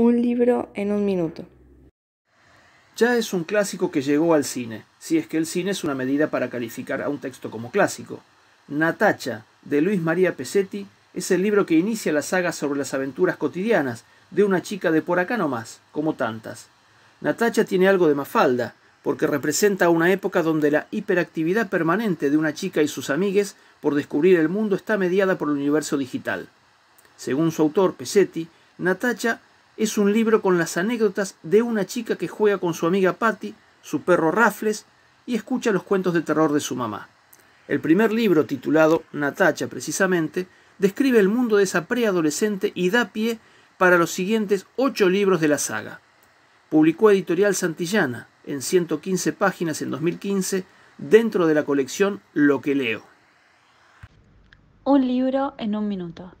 Un libro en un minuto. Ya es un clásico que llegó al cine, si es que el cine es una medida para calificar a un texto como clásico. Natacha, de Luis María Pesetti, es el libro que inicia la saga sobre las aventuras cotidianas de una chica de por acá nomás, como tantas. Natacha tiene algo de mafalda, porque representa una época donde la hiperactividad permanente de una chica y sus amigues por descubrir el mundo está mediada por el universo digital. Según su autor, Pesetti, Natacha es un libro con las anécdotas de una chica que juega con su amiga Patty, su perro Raffles, y escucha los cuentos de terror de su mamá. El primer libro, titulado Natacha precisamente, describe el mundo de esa preadolescente y da pie para los siguientes ocho libros de la saga. Publicó Editorial Santillana, en 115 páginas en 2015, dentro de la colección Lo que leo. Un libro en un minuto.